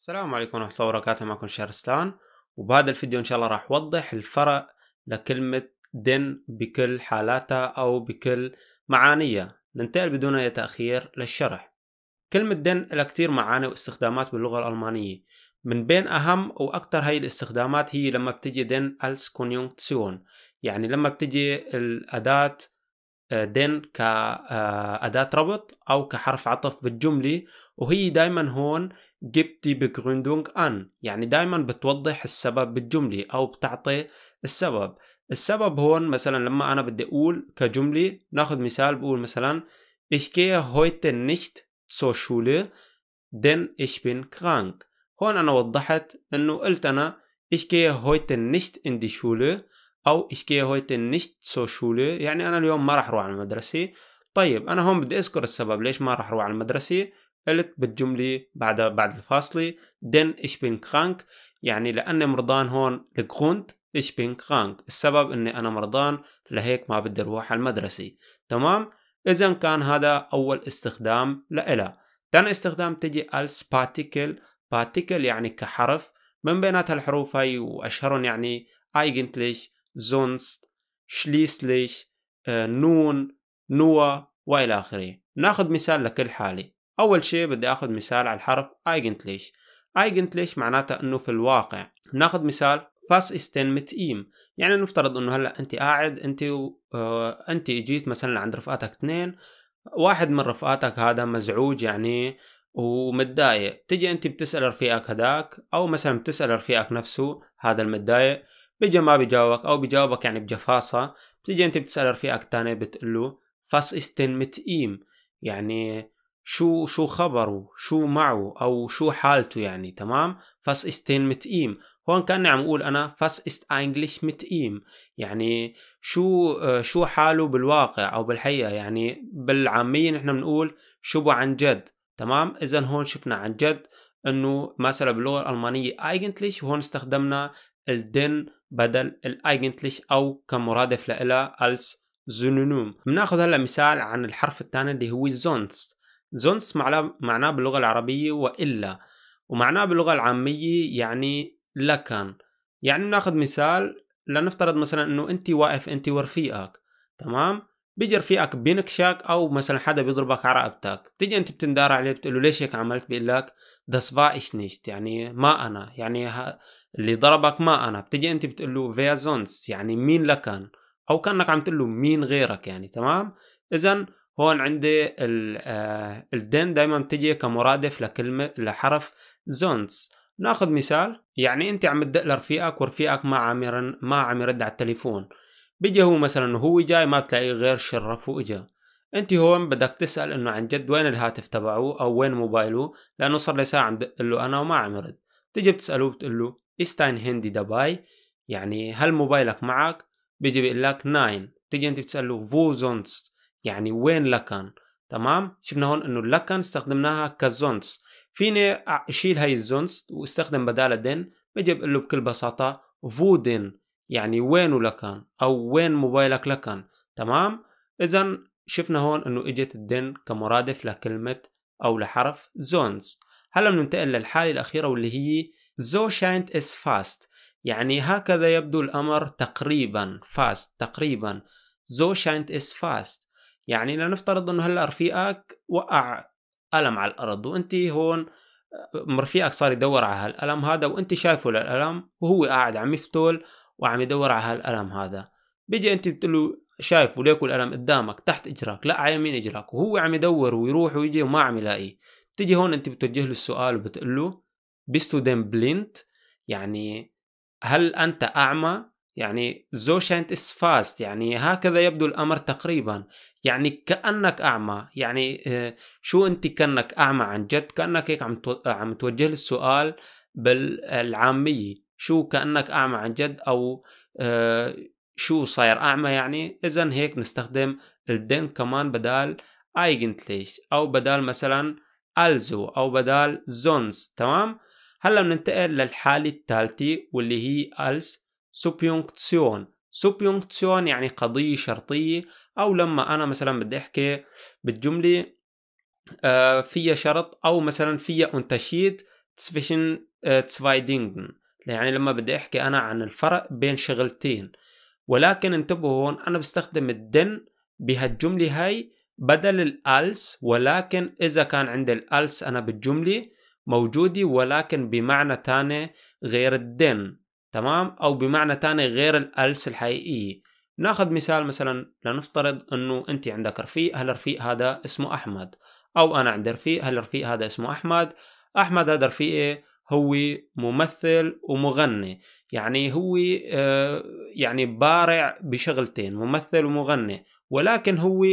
السلام عليكم ورحمة الله وبركاته معكم شهرستان وبهذا الفيديو إن شاء الله راح أوضح الفرق لكلمة دن بكل حالاتها أو بكل معانيها ننتقل بدون أي تأخير للشرح كلمة دن لها كتير معاني واستخدامات باللغة الألمانية من بين أهم وأكثر هاي الاستخدامات هي لما بتجي دن als Konjunktion يعني لما بتجي الأداة دين كأداة ربط أو كحرف عطف بالجملة وهي دايما هون جبتي بجروندونج أن يعني دايما بتوضح السبب بالجملة أو بتعطي السبب السبب هون مثلا لما أنا بدي أقول كجملة ناخد مثال بقول مثلا Ich gehe heute nicht zur Schule denn ich bin krank هون أنا وضحت أنه قلت أنا Ich gehe heute nicht in die Schule او ايش كي هويت نشت سو شولي يعني انا اليوم ما راح اروح على المدرسه طيب انا هون بدي اذكر السبب ليش ما راح اروح على المدرسه قلت بالجمله بعد بعد الفاصله دن ايش بين كرانك يعني لاني مرضان هون لغروند ايش بين كرانك السبب اني انا مرضان لهيك ما بدي اروح على المدرسه تمام اذا كان هذا اول استخدام لإلها ثاني استخدام تجي als particle particle يعني كحرف من بينات الحروف هاي واشهرهم يعني ايجنتليش sonst, schließlich, آه, nun, nur والى اخره ناخذ مثال لكل حالة اول شيء بدي اخذ مثال على الحرف eigentlich eigentlich معناتها انه في الواقع ناخذ مثال فاس استن مت ايم يعني نفترض انه هلا انت قاعد انت و... آه انت اجيت مثلا عند رفقاتك اثنين واحد من رفقاتك هذا مزعوج يعني ومتضايق تجي انت بتسال رفيقك هداك او مثلا بتسال رفيقك نفسه هذا المتضايق بيجي ما بيجاوبك او بيجاوبك يعني بجفاصه بتيجي انت بتسال رفيقك تاني بتقول له فاس استن ايم يعني شو شو خبره شو معه او شو حالته يعني تمام فاس استن ايم هون كان عم اقول انا فاس است مت ايم يعني شو شو حاله بالواقع او بالحقيقه يعني بالعاميه نحن بنقول شو بو عن جد تمام اذا هون شفنا عن جد انه مثلا باللغه الالمانيه ايجنتليش وهون استخدمنا الدن بدل الايجنتليش او كمرادف لها الس زونونوم بناخذ هلا مثال عن الحرف الثاني اللي هو زونس زونس معناه باللغه العربيه والا ومعناه باللغه العاميه يعني لكن يعني بناخذ مثال لنفترض مثلا انه انت واقف انت ورفيقك تمام بيجر فيك بينكشك او مثلا حدا بيضربك على رقبتك تيجي انت بتندار عليه بتقول له ليش هيك عملت بيقول لك ده صباع نيشت يعني ما انا يعني اللي ضربك ما انا بتيجي انت بتقول له فيا زونس يعني مين لكان او كانك عم تقول له مين غيرك يعني تمام اذا هون عندي آه، الدن دائما بتجي كمرادف لكلمه لحرف زونس ناخذ مثال يعني انت عم تدق لرفيقك ورفيقك ما عم ما عم يرد على التليفون بيجي هو مثلا وهو جاي ما بتلاقيه غير شرف واجا انت هون بدك تسال انه عن جد وين الهاتف تبعه او وين موبايله لانه صار لي ساعه عم له انا وما عم يرد تيجي بتساله بتقول له استاين هندي دباي يعني هل موبايلك معك بيجي بيقول لك ناين تيجي انت بتساله فو زونست يعني وين لكن تمام شفنا هون انه لكن استخدمناها كزونست فيني اشيل هاي الزونست واستخدم بدالها دن بيجي بقول له بكل بساطه فو دين يعني وينه لكان أو وين موبايلك لكان تمام إذا شفنا هون إنه إجت الدن كمرادف لكلمة أو لحرف زونز هلا بننتقل للحالة الأخيرة واللي هي زو شاينت إس فاست يعني هكذا يبدو الأمر تقريبا فاست تقريبا زو شاينت إس فاست يعني لنفترض إنه هلا رفيقك وقع ألم على الأرض وأنت هون آه، رفيقك صار يدور على هالألم هذا وأنت شايفه للألم وهو قاعد عم يفتول وعم يدور على هالألم هذا بيجي أنت بتقول له شايف وليكو الألم قدامك تحت إجرك لا على يمين إجرك وهو عم يدور ويروح ويجي وما عم يلاقيه تجي هون أنت بتوجه له السؤال وبتقول له بيستو دين بلينت يعني هل أنت أعمى يعني زو شانت اس فاست يعني هكذا يبدو الامر تقريبا يعني كانك اعمى يعني آه، شو انت كانك اعمى عن جد كانك هيك عم عم توجه السؤال بالعاميه شو كأنك أعمى عن جد أو آه، شو صاير أعمى يعني إذا هيك نستخدم الدن كمان بدال ايجنتليش أو بدال مثلا ألزو أو بدال زونز تمام هلا بننتقل للحالة الثالثة واللي هي als subjunktion subjunktion يعني قضية شرطية أو لما أنا مثلا بدي أحكي بالجملة آه، فيها شرط أو مثلا فيها أنتشيت zwei Dingen يعني لما بدي احكي انا عن الفرق بين شغلتين ولكن انتبهوا هون انا بستخدم الدن بهالجملة هاي بدل الالس ولكن اذا كان عندي الالس انا بالجملة موجودة ولكن بمعنى تاني غير الدن تمام او بمعنى تاني غير الالس الحقيقية ناخذ مثال مثلا لنفترض انه انت عندك رفيق هالرفيق هذا اسمه احمد او انا عندي رفيق هالرفيق هذا اسمه احمد احمد هذا رفيقي هو ممثل ومغني يعني هو آه، يعني بارع بشغلتين ممثل ومغني ولكن هو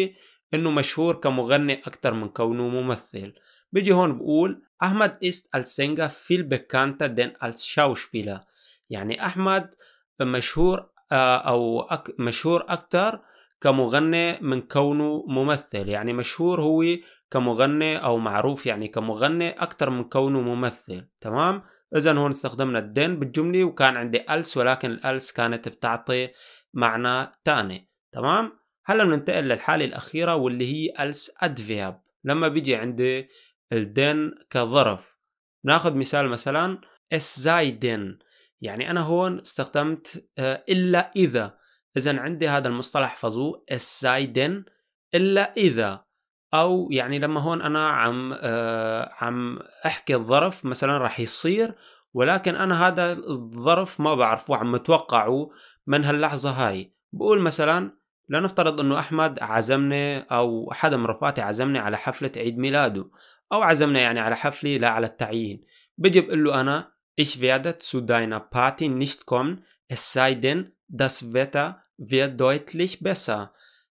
انه مشهور كمغني اكتر من كونه ممثل بيجي هون بقول احمد است السينجا فيل viel دين الشاوشبيلا يعني احمد مشهور آه، او مشهور اكتر كمغني من كونه ممثل يعني مشهور هو كمغني او معروف يعني كمغني اكثر من كونه ممثل تمام اذا هون استخدمنا الدين بالجمله وكان عندي الس ولكن الالس كانت بتعطي معنى ثاني تمام هلا بننتقل للحاله الاخيره واللي هي الس ادفياب لما بيجي عندي الدين كظرف ناخذ مثال مثلا اس زايدن يعني انا هون استخدمت آه، الا اذا اذا عندي هذا المصطلح فظوع اس زايدن الا اذا او يعني لما هون انا عم آه عم احكي الظرف مثلا راح يصير ولكن انا هذا الظرف ما بعرفه عم متوقعه من هاللحظه هاي بقول مثلا لنفترض انه احمد عزمني او حدا من رفقاتي عزمني على حفله عيد ميلاده او عزمني يعني على حفله لا على التعيين بجي بقول له انا ايش فيادت سو داينا Party نيشت كومن es sei denn, das Wetter wird deutlich besser.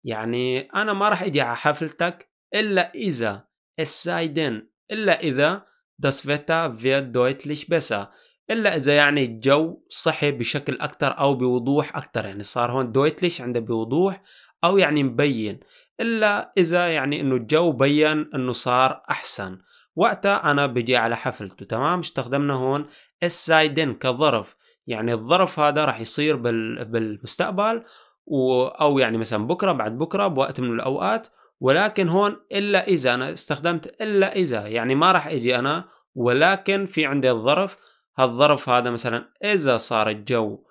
يعني أنا ما راح أجي على حفلتك إلا إذا, es sei denn, إلا إذا das Wetter wird deutlich besser إلا إذا يعني الجو صحي بشكل أكثر أو بوضوح أكثر يعني صار هون deutlich عنده بوضوح أو يعني مبين إلا إذا يعني إنه الجو بين إنه صار أحسن وقتها أنا بجي على حفلته تمام استخدمنا هون es sei denn كظرف يعني الظرف هذا راح يصير بال... بالمستقبل و... أو يعني مثلا بكرة بعد بكرة بوقت من الأوقات ولكن هون الا اذا انا استخدمت الا اذا يعني ما راح اجي انا ولكن في عندي الظرف هالظرف هذا مثلا اذا صار الجو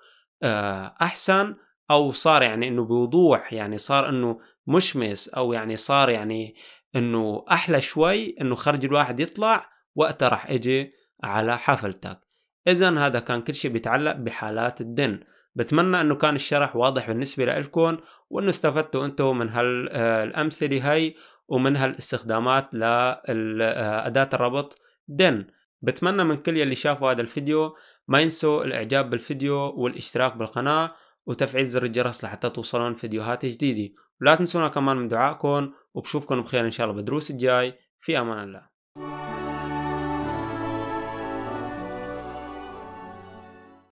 آه، احسن او صار يعني انه بوضوح يعني صار انه مشمس او يعني صار يعني انه احلى شوي انه خرج الواحد يطلع وقتها راح اجي على حفلتك اذا هذا كان كل شيء بيتعلق بحالات الدن بتمنى انه كان الشرح واضح بالنسبة لكم وانه استفدتوا انتم من هالامثلة آه، هاي ومن هالاستخدامات لأداة آه، الربط دن بتمنى من كل يلي شافوا هذا الفيديو ما ينسوا الاعجاب بالفيديو والاشتراك بالقناة وتفعيل زر الجرس لحتى توصلون فيديوهات جديدة ولا تنسونا كمان من دعائكم وبشوفكم بخير ان شاء الله بدروس الجاي في امان الله